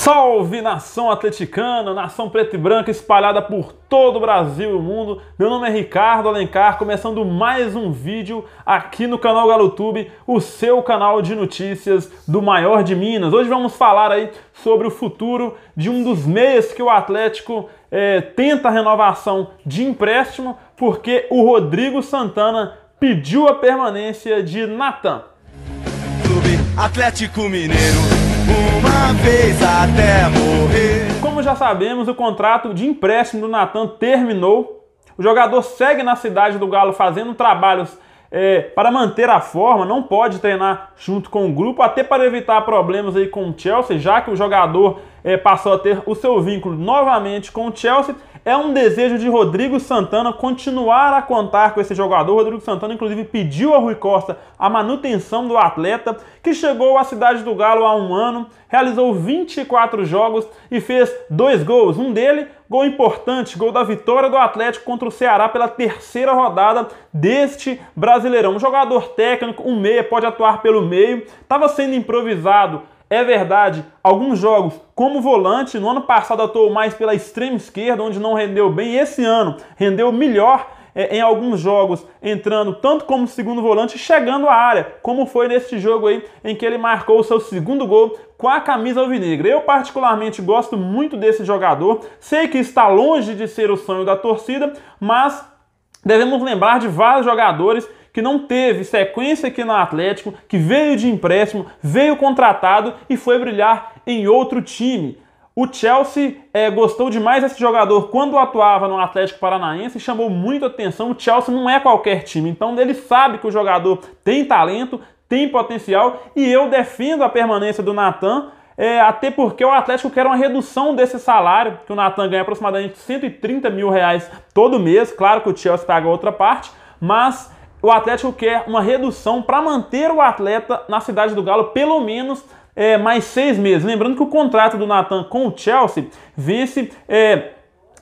Salve nação atleticana, nação preta e branca espalhada por todo o Brasil e o mundo. Meu nome é Ricardo Alencar, começando mais um vídeo aqui no canal GaloTube, o seu canal de notícias do maior de Minas. Hoje vamos falar aí sobre o futuro de um dos meios que o Atlético é, tenta a renovação de empréstimo, porque o Rodrigo Santana pediu a permanência de Natan. Clube Atlético Mineiro uma vez até morrer. Como já sabemos, o contrato de empréstimo do Natan terminou. O jogador segue na cidade do Galo fazendo trabalhos é, para manter a forma, não pode treinar junto com o grupo, até para evitar problemas aí com o Chelsea, já que o jogador é, passou a ter o seu vínculo novamente com o Chelsea é um desejo de Rodrigo Santana continuar a contar com esse jogador. Rodrigo Santana, inclusive, pediu a Rui Costa a manutenção do atleta, que chegou à cidade do Galo há um ano, realizou 24 jogos e fez dois gols. Um dele, gol importante, gol da vitória do Atlético contra o Ceará pela terceira rodada deste Brasileirão. Um jogador técnico, um meia, pode atuar pelo meio, estava sendo improvisado é verdade, alguns jogos, como volante, no ano passado atuou mais pela extrema esquerda, onde não rendeu bem, e esse ano rendeu melhor é, em alguns jogos, entrando tanto como segundo volante, chegando à área, como foi neste jogo aí, em que ele marcou o seu segundo gol com a camisa alvinegra. Eu particularmente gosto muito desse jogador, sei que está longe de ser o sonho da torcida, mas devemos lembrar de vários jogadores que não teve sequência aqui no Atlético, que veio de empréstimo, veio contratado e foi brilhar em outro time. O Chelsea é, gostou demais desse jogador quando atuava no Atlético Paranaense e chamou muita atenção. O Chelsea não é qualquer time, então ele sabe que o jogador tem talento, tem potencial e eu defendo a permanência do Natan, é, eh, até porque o Atlético quer uma redução desse salário, que o Natan ganha aproximadamente 130 mil reais todo mês. Claro que o Chelsea paga outra parte, mas o Atlético quer uma redução para manter o atleta na cidade do Galo pelo menos é, mais seis meses. Lembrando que o contrato do Natan com o Chelsea vence. É,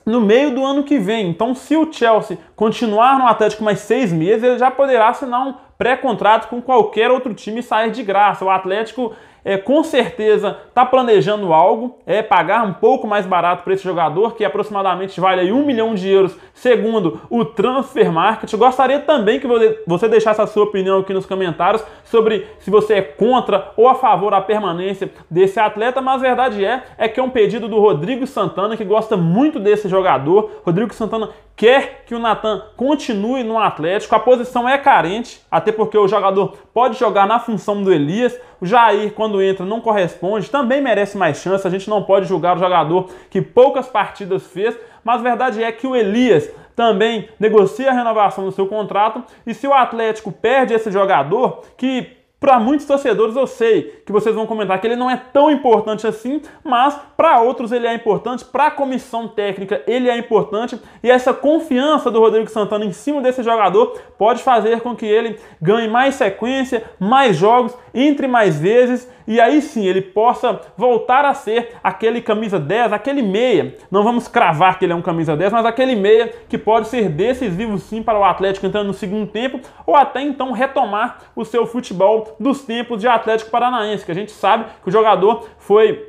no meio do ano que vem. Então, se o Chelsea continuar no Atlético mais seis meses, ele já poderá assinar um pré-contrato com qualquer outro time e sair de graça. O Atlético é, com certeza está planejando algo, é pagar um pouco mais barato para esse jogador, que aproximadamente vale aí um milhão de euros, segundo o Transfer Market. gostaria também que você deixasse a sua opinião aqui nos comentários sobre se você é contra ou a favor da permanência desse atleta, mas a verdade é, é que é um pedido do Rodrigo Santana, que gosta muito desse jogador. Rodrigo Santana quer que o Natan continue no Atlético. A posição é carente, até porque o jogador pode jogar na função do Elias. O Jair, quando entra, não corresponde, também merece mais chance. A gente não pode julgar o jogador que poucas partidas fez, mas a verdade é que o Elias também negocia a renovação do seu contrato. E se o Atlético perde esse jogador, que para muitos torcedores eu sei que vocês vão comentar que ele não é tão importante assim, mas para outros ele é importante, para a comissão técnica ele é importante e essa confiança do Rodrigo Santana em cima desse jogador pode fazer com que ele ganhe mais sequência, mais jogos, entre mais vezes e aí sim ele possa voltar a ser aquele camisa 10, aquele meia. Não vamos cravar que ele é um camisa 10, mas aquele meia que pode ser decisivo sim para o Atlético entrando no segundo tempo ou até então retomar o seu futebol dos tempos de Atlético Paranaense, que a gente sabe que o jogador foi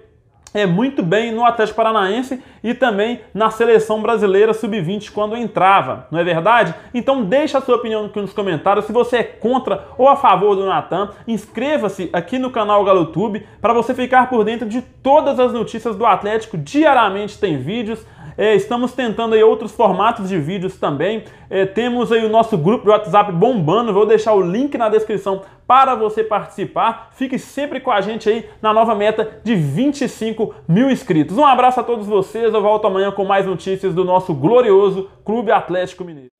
é muito bem no Atlético Paranaense e também na seleção brasileira sub-20 quando entrava, não é verdade? Então deixa a sua opinião aqui nos comentários se você é contra ou a favor do Natan. Inscreva-se aqui no canal GaloTube para você ficar por dentro de todas as notícias do Atlético. Diariamente tem vídeos, é, estamos tentando aí outros formatos de vídeos também. É, temos aí o nosso grupo de WhatsApp bombando. Vou deixar o link na descrição para você participar. Fique sempre com a gente aí na nova meta de 25 mil inscritos. Um abraço a todos vocês. Eu volto amanhã com mais notícias do nosso glorioso Clube Atlético Mineiro.